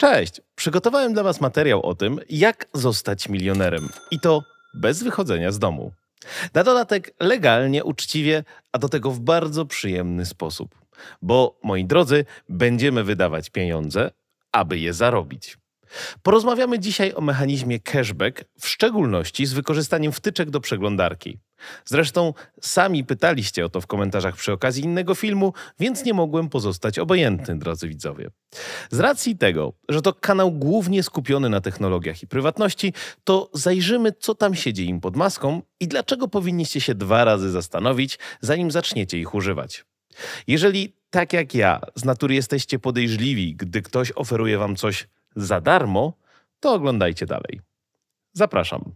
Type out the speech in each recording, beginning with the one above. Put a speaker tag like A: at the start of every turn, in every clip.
A: Cześć! Przygotowałem dla Was materiał o tym, jak zostać milionerem. I to bez wychodzenia z domu. Na dodatek legalnie, uczciwie, a do tego w bardzo przyjemny sposób. Bo, moi drodzy, będziemy wydawać pieniądze, aby je zarobić. Porozmawiamy dzisiaj o mechanizmie cashback, w szczególności z wykorzystaniem wtyczek do przeglądarki. Zresztą sami pytaliście o to w komentarzach przy okazji innego filmu, więc nie mogłem pozostać obojętny, drodzy widzowie. Z racji tego, że to kanał głównie skupiony na technologiach i prywatności, to zajrzymy, co tam siedzi im pod maską i dlaczego powinniście się dwa razy zastanowić, zanim zaczniecie ich używać. Jeżeli, tak jak ja, z natury jesteście podejrzliwi, gdy ktoś oferuje wam coś za darmo, to oglądajcie dalej. Zapraszam.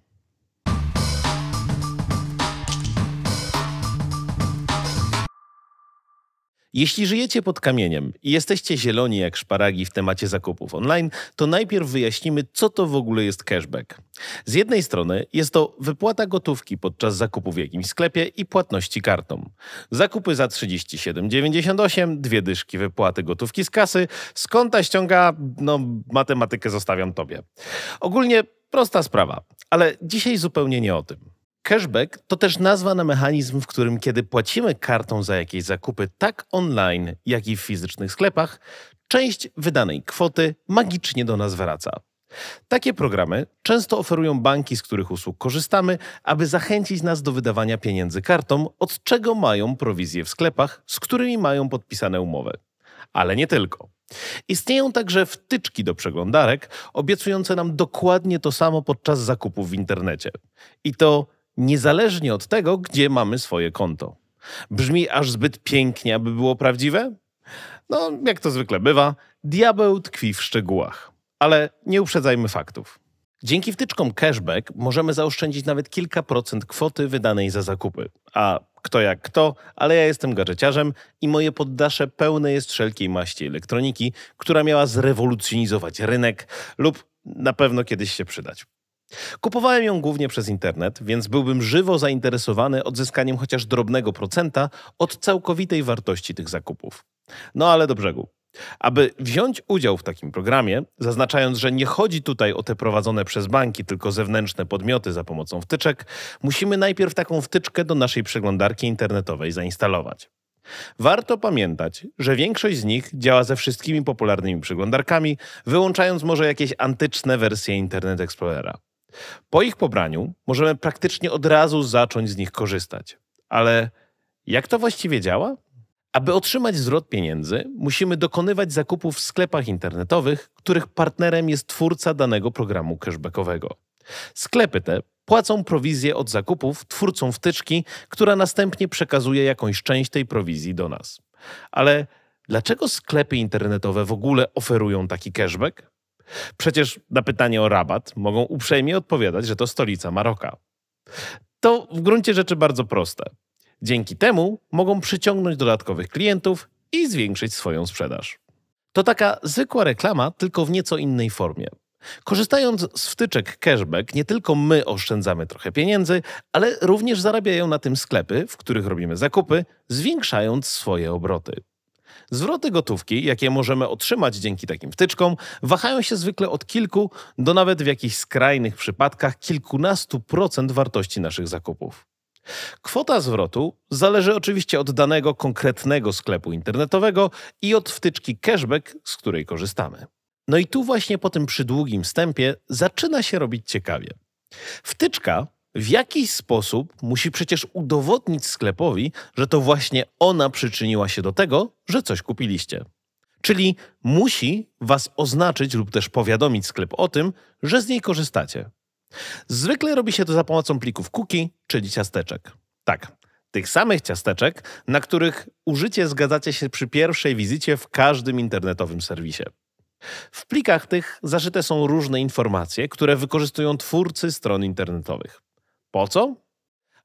A: Jeśli żyjecie pod kamieniem i jesteście zieloni jak szparagi w temacie zakupów online, to najpierw wyjaśnimy, co to w ogóle jest cashback. Z jednej strony jest to wypłata gotówki podczas zakupu w jakimś sklepie i płatności kartą. Zakupy za 37,98, dwie dyszki wypłaty gotówki z kasy, skąd ta ściąga, no matematykę zostawiam tobie. Ogólnie prosta sprawa, ale dzisiaj zupełnie nie o tym. Cashback to też nazwa na mechanizm, w którym kiedy płacimy kartą za jakieś zakupy tak online, jak i w fizycznych sklepach, część wydanej kwoty magicznie do nas wraca. Takie programy często oferują banki, z których usług korzystamy, aby zachęcić nas do wydawania pieniędzy kartą, od czego mają prowizje w sklepach, z którymi mają podpisane umowy. Ale nie tylko. Istnieją także wtyczki do przeglądarek, obiecujące nam dokładnie to samo podczas zakupów w internecie. I to niezależnie od tego, gdzie mamy swoje konto. Brzmi aż zbyt pięknie, aby było prawdziwe? No, jak to zwykle bywa, diabeł tkwi w szczegółach. Ale nie uprzedzajmy faktów. Dzięki wtyczkom cashback możemy zaoszczędzić nawet kilka procent kwoty wydanej za zakupy. A kto jak kto, ale ja jestem gadżeciarzem i moje poddasze pełne jest wszelkiej maści elektroniki, która miała zrewolucjonizować rynek lub na pewno kiedyś się przydać. Kupowałem ją głównie przez internet, więc byłbym żywo zainteresowany odzyskaniem chociaż drobnego procenta od całkowitej wartości tych zakupów. No ale do brzegu. Aby wziąć udział w takim programie, zaznaczając, że nie chodzi tutaj o te prowadzone przez banki, tylko zewnętrzne podmioty za pomocą wtyczek, musimy najpierw taką wtyczkę do naszej przeglądarki internetowej zainstalować. Warto pamiętać, że większość z nich działa ze wszystkimi popularnymi przeglądarkami, wyłączając może jakieś antyczne wersje Internet Explorera. Po ich pobraniu możemy praktycznie od razu zacząć z nich korzystać. Ale jak to właściwie działa? Aby otrzymać zwrot pieniędzy, musimy dokonywać zakupów w sklepach internetowych, których partnerem jest twórca danego programu cashbackowego. Sklepy te płacą prowizję od zakupów twórcom wtyczki, która następnie przekazuje jakąś część tej prowizji do nas. Ale dlaczego sklepy internetowe w ogóle oferują taki cashback? Przecież na pytanie o rabat mogą uprzejmie odpowiadać, że to stolica Maroka. To w gruncie rzeczy bardzo proste. Dzięki temu mogą przyciągnąć dodatkowych klientów i zwiększyć swoją sprzedaż. To taka zwykła reklama, tylko w nieco innej formie. Korzystając z wtyczek cashback, nie tylko my oszczędzamy trochę pieniędzy, ale również zarabiają na tym sklepy, w których robimy zakupy, zwiększając swoje obroty. Zwroty gotówki, jakie możemy otrzymać dzięki takim wtyczkom, wahają się zwykle od kilku do nawet w jakichś skrajnych przypadkach kilkunastu procent wartości naszych zakupów. Kwota zwrotu zależy oczywiście od danego konkretnego sklepu internetowego i od wtyczki cashback, z której korzystamy. No i tu właśnie po tym przydługim wstępie zaczyna się robić ciekawie. Wtyczka w jakiś sposób musi przecież udowodnić sklepowi, że to właśnie ona przyczyniła się do tego, że coś kupiliście. Czyli musi was oznaczyć lub też powiadomić sklep o tym, że z niej korzystacie. Zwykle robi się to za pomocą plików cookie, czyli ciasteczek. Tak, tych samych ciasteczek, na których użycie zgadzacie się przy pierwszej wizycie w każdym internetowym serwisie. W plikach tych zaszyte są różne informacje, które wykorzystują twórcy stron internetowych. Po co?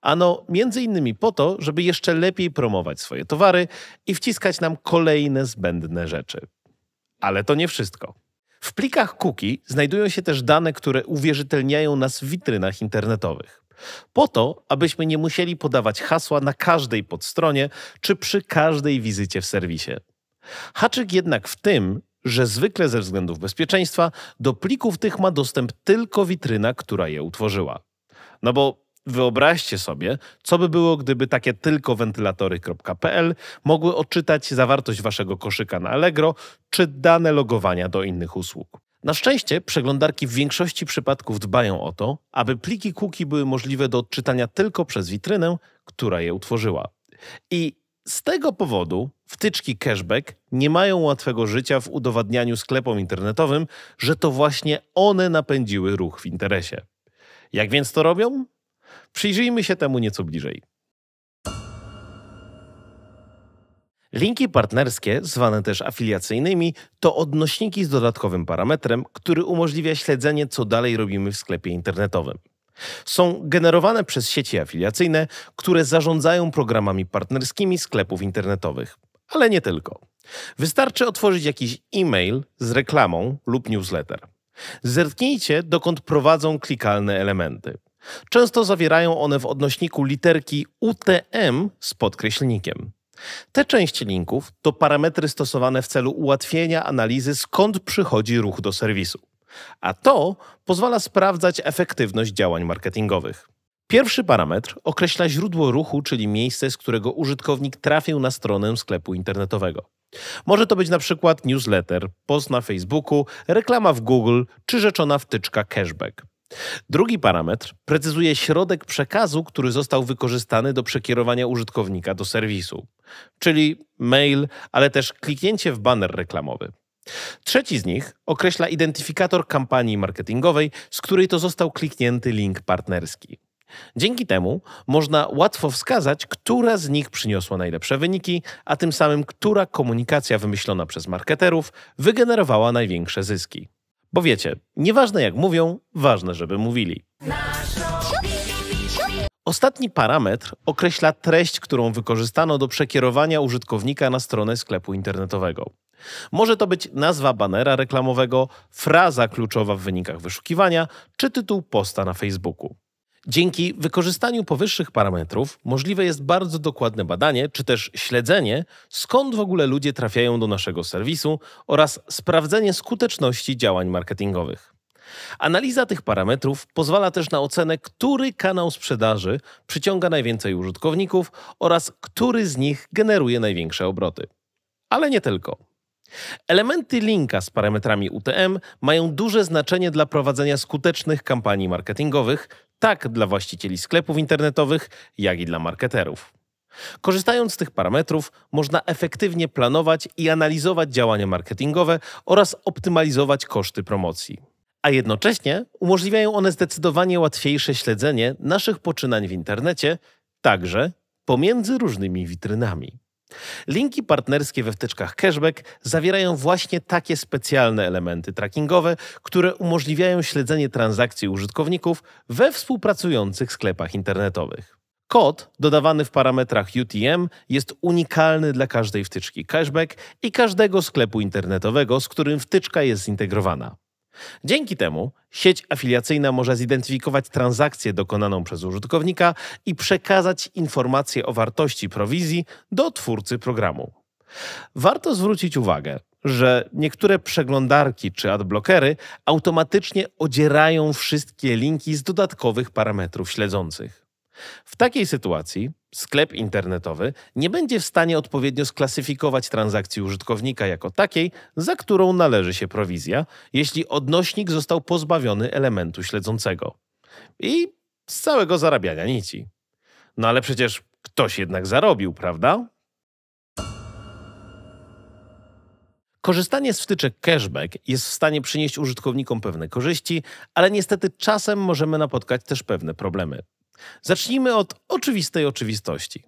A: Ano, między innymi po to, żeby jeszcze lepiej promować swoje towary i wciskać nam kolejne zbędne rzeczy. Ale to nie wszystko. W plikach cookie znajdują się też dane, które uwierzytelniają nas w witrynach internetowych. Po to, abyśmy nie musieli podawać hasła na każdej podstronie czy przy każdej wizycie w serwisie. Haczyk jednak w tym, że zwykle ze względów bezpieczeństwa do plików tych ma dostęp tylko witryna, która je utworzyła. No bo Wyobraźcie sobie, co by było, gdyby takie tylko wentylatory.pl mogły odczytać zawartość waszego koszyka na Allegro czy dane logowania do innych usług. Na szczęście przeglądarki w większości przypadków dbają o to, aby pliki cookie były możliwe do odczytania tylko przez witrynę, która je utworzyła. I z tego powodu wtyczki cashback nie mają łatwego życia w udowadnianiu sklepom internetowym, że to właśnie one napędziły ruch w interesie. Jak więc to robią? Przyjrzyjmy się temu nieco bliżej. Linki partnerskie, zwane też afiliacyjnymi, to odnośniki z dodatkowym parametrem, który umożliwia śledzenie, co dalej robimy w sklepie internetowym. Są generowane przez sieci afiliacyjne, które zarządzają programami partnerskimi sklepów internetowych, ale nie tylko. Wystarczy otworzyć jakiś e-mail z reklamą lub newsletter. Zerknijcie, dokąd prowadzą klikalne elementy. Często zawierają one w odnośniku literki UTM z podkreślnikiem. Te części linków to parametry stosowane w celu ułatwienia analizy, skąd przychodzi ruch do serwisu. A to pozwala sprawdzać efektywność działań marketingowych. Pierwszy parametr określa źródło ruchu, czyli miejsce, z którego użytkownik trafił na stronę sklepu internetowego. Może to być na przykład newsletter, post na Facebooku, reklama w Google czy rzeczona wtyczka cashback. Drugi parametr precyzuje środek przekazu, który został wykorzystany do przekierowania użytkownika do serwisu, czyli mail, ale też kliknięcie w banner reklamowy. Trzeci z nich określa identyfikator kampanii marketingowej, z której to został kliknięty link partnerski. Dzięki temu można łatwo wskazać, która z nich przyniosła najlepsze wyniki, a tym samym która komunikacja wymyślona przez marketerów wygenerowała największe zyski. Bo wiecie, nieważne jak mówią, ważne, żeby mówili. Ostatni parametr określa treść, którą wykorzystano do przekierowania użytkownika na stronę sklepu internetowego. Może to być nazwa banera reklamowego, fraza kluczowa w wynikach wyszukiwania czy tytuł posta na Facebooku. Dzięki wykorzystaniu powyższych parametrów możliwe jest bardzo dokładne badanie czy też śledzenie, skąd w ogóle ludzie trafiają do naszego serwisu oraz sprawdzenie skuteczności działań marketingowych. Analiza tych parametrów pozwala też na ocenę, który kanał sprzedaży przyciąga najwięcej użytkowników oraz który z nich generuje największe obroty. Ale nie tylko. Elementy linka z parametrami UTM mają duże znaczenie dla prowadzenia skutecznych kampanii marketingowych, tak dla właścicieli sklepów internetowych, jak i dla marketerów. Korzystając z tych parametrów, można efektywnie planować i analizować działania marketingowe oraz optymalizować koszty promocji. A jednocześnie umożliwiają one zdecydowanie łatwiejsze śledzenie naszych poczynań w internecie, także pomiędzy różnymi witrynami. Linki partnerskie we wtyczkach Cashback zawierają właśnie takie specjalne elementy trackingowe, które umożliwiają śledzenie transakcji użytkowników we współpracujących sklepach internetowych. Kod dodawany w parametrach UTM jest unikalny dla każdej wtyczki cashback i każdego sklepu internetowego, z którym wtyczka jest zintegrowana. Dzięki temu sieć afiliacyjna może zidentyfikować transakcję dokonaną przez użytkownika i przekazać informacje o wartości prowizji do twórcy programu. Warto zwrócić uwagę, że niektóre przeglądarki czy adblockery automatycznie odzierają wszystkie linki z dodatkowych parametrów śledzących. W takiej sytuacji sklep internetowy nie będzie w stanie odpowiednio sklasyfikować transakcji użytkownika jako takiej, za którą należy się prowizja, jeśli odnośnik został pozbawiony elementu śledzącego. I z całego zarabiania nici. No ale przecież ktoś jednak zarobił, prawda? Korzystanie z wtyczek cashback jest w stanie przynieść użytkownikom pewne korzyści, ale niestety czasem możemy napotkać też pewne problemy. Zacznijmy od oczywistej oczywistości.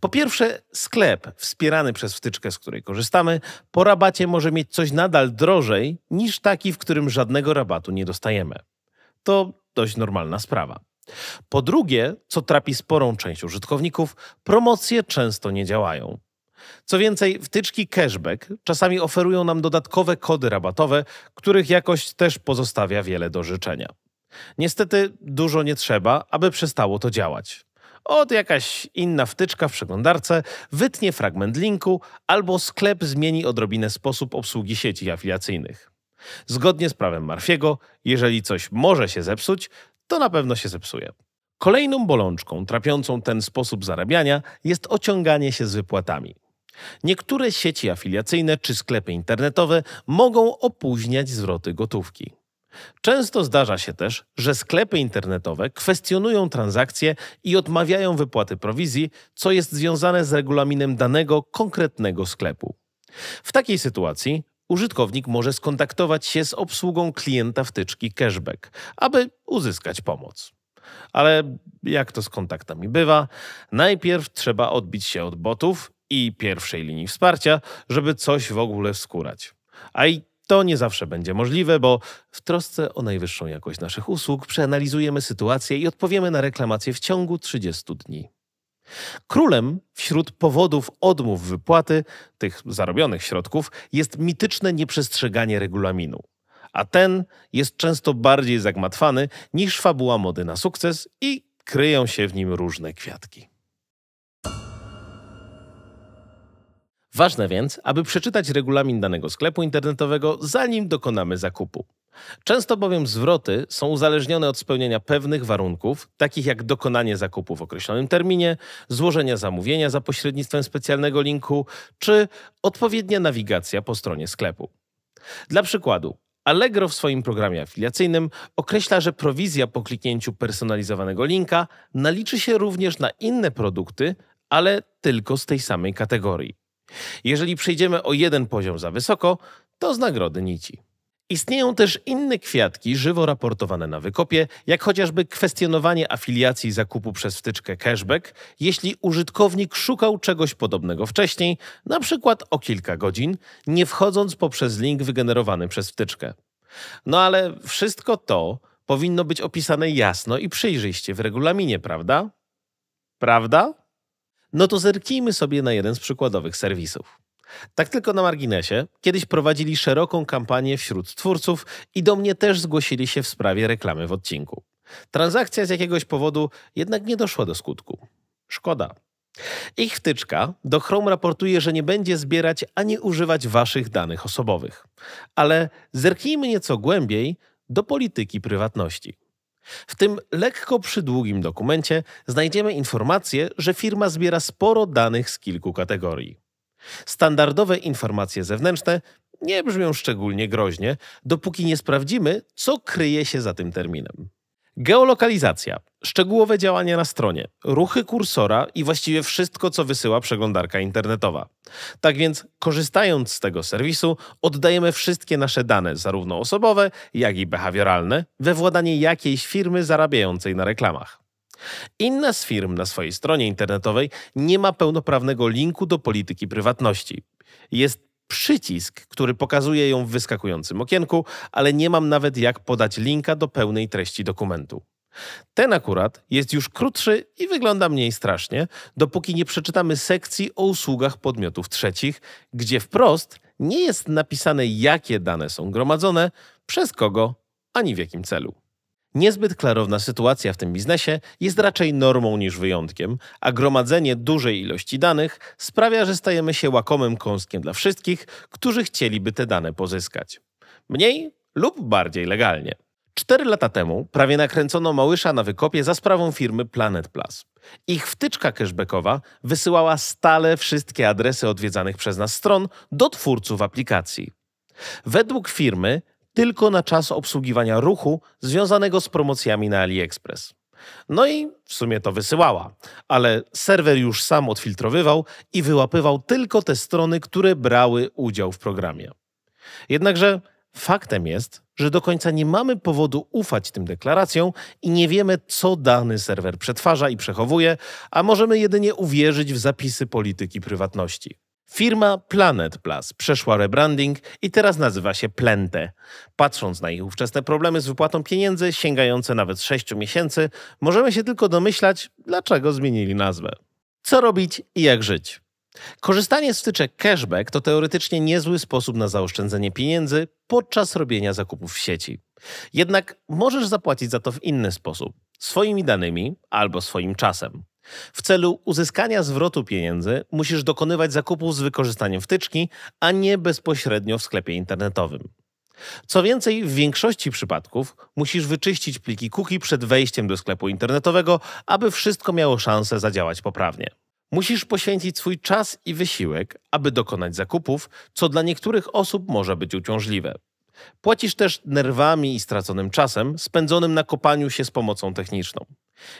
A: Po pierwsze, sklep wspierany przez wtyczkę, z której korzystamy, po rabacie może mieć coś nadal drożej niż taki, w którym żadnego rabatu nie dostajemy. To dość normalna sprawa. Po drugie, co trapi sporą część użytkowników, promocje często nie działają. Co więcej, wtyczki cashback czasami oferują nam dodatkowe kody rabatowe, których jakość też pozostawia wiele do życzenia. Niestety dużo nie trzeba, aby przestało to działać. Od jakaś inna wtyczka w przeglądarce wytnie fragment linku albo sklep zmieni odrobinę sposób obsługi sieci afiliacyjnych. Zgodnie z prawem Marfiego, jeżeli coś może się zepsuć, to na pewno się zepsuje. Kolejną bolączką trapiącą ten sposób zarabiania jest ociąganie się z wypłatami. Niektóre sieci afiliacyjne czy sklepy internetowe mogą opóźniać zwroty gotówki. Często zdarza się też, że sklepy internetowe kwestionują transakcje i odmawiają wypłaty prowizji, co jest związane z regulaminem danego konkretnego sklepu. W takiej sytuacji użytkownik może skontaktować się z obsługą klienta wtyczki cashback, aby uzyskać pomoc. Ale jak to z kontaktami bywa, najpierw trzeba odbić się od botów i pierwszej linii wsparcia, żeby coś w ogóle wskurać. A i to nie zawsze będzie możliwe, bo w trosce o najwyższą jakość naszych usług przeanalizujemy sytuację i odpowiemy na reklamację w ciągu 30 dni. Królem wśród powodów odmów wypłaty tych zarobionych środków jest mityczne nieprzestrzeganie regulaminu. A ten jest często bardziej zagmatwany niż fabuła mody na sukces i kryją się w nim różne kwiatki. Ważne więc, aby przeczytać regulamin danego sklepu internetowego, zanim dokonamy zakupu. Często bowiem zwroty są uzależnione od spełnienia pewnych warunków, takich jak dokonanie zakupu w określonym terminie, złożenie zamówienia za pośrednictwem specjalnego linku czy odpowiednia nawigacja po stronie sklepu. Dla przykładu, Allegro w swoim programie afiliacyjnym określa, że prowizja po kliknięciu personalizowanego linka naliczy się również na inne produkty, ale tylko z tej samej kategorii. Jeżeli przyjdziemy o jeden poziom za wysoko, to z nagrody nici. Istnieją też inne kwiatki żywo raportowane na wykopie, jak chociażby kwestionowanie afiliacji zakupu przez wtyczkę cashback, jeśli użytkownik szukał czegoś podobnego wcześniej, na przykład o kilka godzin, nie wchodząc poprzez link wygenerowany przez wtyczkę. No ale wszystko to powinno być opisane jasno i przejrzyście w regulaminie, prawda? Prawda? no to zerknijmy sobie na jeden z przykładowych serwisów. Tak tylko na marginesie, kiedyś prowadzili szeroką kampanię wśród twórców i do mnie też zgłosili się w sprawie reklamy w odcinku. Transakcja z jakiegoś powodu jednak nie doszła do skutku. Szkoda. Ich wtyczka do Chrome raportuje, że nie będzie zbierać ani używać waszych danych osobowych. Ale zerknijmy nieco głębiej do polityki prywatności. W tym lekko przydługim dokumencie znajdziemy informację, że firma zbiera sporo danych z kilku kategorii. Standardowe informacje zewnętrzne nie brzmią szczególnie groźnie, dopóki nie sprawdzimy, co kryje się za tym terminem. Geolokalizacja, szczegółowe działania na stronie, ruchy kursora i właściwie wszystko, co wysyła przeglądarka internetowa. Tak więc, korzystając z tego serwisu, oddajemy wszystkie nasze dane, zarówno osobowe, jak i behawioralne, we władanie jakiejś firmy zarabiającej na reklamach. Inna z firm na swojej stronie internetowej nie ma pełnoprawnego linku do polityki prywatności. Jest przycisk, który pokazuje ją w wyskakującym okienku, ale nie mam nawet jak podać linka do pełnej treści dokumentu. Ten akurat jest już krótszy i wygląda mniej strasznie, dopóki nie przeczytamy sekcji o usługach podmiotów trzecich, gdzie wprost nie jest napisane, jakie dane są gromadzone, przez kogo ani w jakim celu. Niezbyt klarowna sytuacja w tym biznesie jest raczej normą niż wyjątkiem, a gromadzenie dużej ilości danych sprawia, że stajemy się łakomym kąskiem dla wszystkich, którzy chcieliby te dane pozyskać. Mniej lub bardziej legalnie. Cztery lata temu prawie nakręcono Małysza na wykopie za sprawą firmy Planet Plus. Ich wtyczka cashbackowa wysyłała stale wszystkie adresy odwiedzanych przez nas stron do twórców aplikacji. Według firmy tylko na czas obsługiwania ruchu związanego z promocjami na AliExpress. No i w sumie to wysyłała, ale serwer już sam odfiltrowywał i wyłapywał tylko te strony, które brały udział w programie. Jednakże faktem jest, że do końca nie mamy powodu ufać tym deklaracjom i nie wiemy, co dany serwer przetwarza i przechowuje, a możemy jedynie uwierzyć w zapisy polityki prywatności. Firma Planet Plus przeszła rebranding i teraz nazywa się Plente. Patrząc na ich ówczesne problemy z wypłatą pieniędzy sięgające nawet 6 miesięcy, możemy się tylko domyślać, dlaczego zmienili nazwę. Co robić i jak żyć? Korzystanie z wtyczek cashback to teoretycznie niezły sposób na zaoszczędzenie pieniędzy podczas robienia zakupów w sieci. Jednak możesz zapłacić za to w inny sposób swoimi danymi albo swoim czasem. W celu uzyskania zwrotu pieniędzy musisz dokonywać zakupów z wykorzystaniem wtyczki, a nie bezpośrednio w sklepie internetowym. Co więcej, w większości przypadków musisz wyczyścić pliki cookie przed wejściem do sklepu internetowego, aby wszystko miało szansę zadziałać poprawnie. Musisz poświęcić swój czas i wysiłek, aby dokonać zakupów, co dla niektórych osób może być uciążliwe. Płacisz też nerwami i straconym czasem, spędzonym na kopaniu się z pomocą techniczną.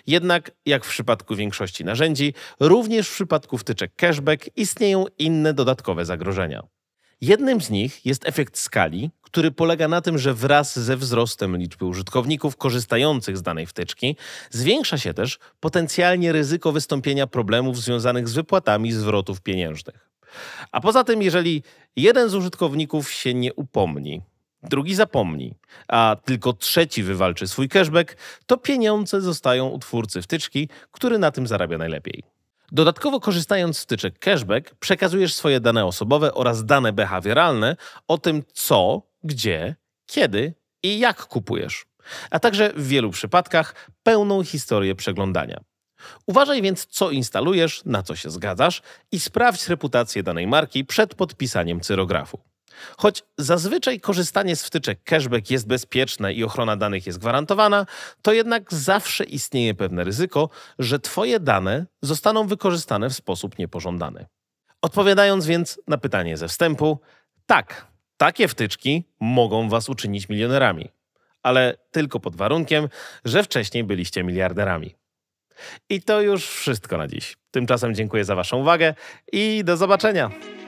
A: Jednak, jak w przypadku większości narzędzi, również w przypadku wtyczek cashback istnieją inne dodatkowe zagrożenia. Jednym z nich jest efekt skali, który polega na tym, że wraz ze wzrostem liczby użytkowników korzystających z danej wtyczki zwiększa się też potencjalnie ryzyko wystąpienia problemów związanych z wypłatami zwrotów pieniężnych. A poza tym, jeżeli jeden z użytkowników się nie upomni, drugi zapomni, a tylko trzeci wywalczy swój cashback, to pieniądze zostają u twórcy wtyczki, który na tym zarabia najlepiej. Dodatkowo korzystając z wtyczek cashback, przekazujesz swoje dane osobowe oraz dane behawioralne o tym, co, gdzie, kiedy i jak kupujesz, a także w wielu przypadkach pełną historię przeglądania. Uważaj więc, co instalujesz, na co się zgadzasz i sprawdź reputację danej marki przed podpisaniem cyrografu. Choć zazwyczaj korzystanie z wtyczek cashback jest bezpieczne i ochrona danych jest gwarantowana, to jednak zawsze istnieje pewne ryzyko, że Twoje dane zostaną wykorzystane w sposób niepożądany. Odpowiadając więc na pytanie ze wstępu, tak, takie wtyczki mogą Was uczynić milionerami, ale tylko pod warunkiem, że wcześniej byliście miliarderami. I to już wszystko na dziś. Tymczasem dziękuję za Waszą uwagę i do zobaczenia.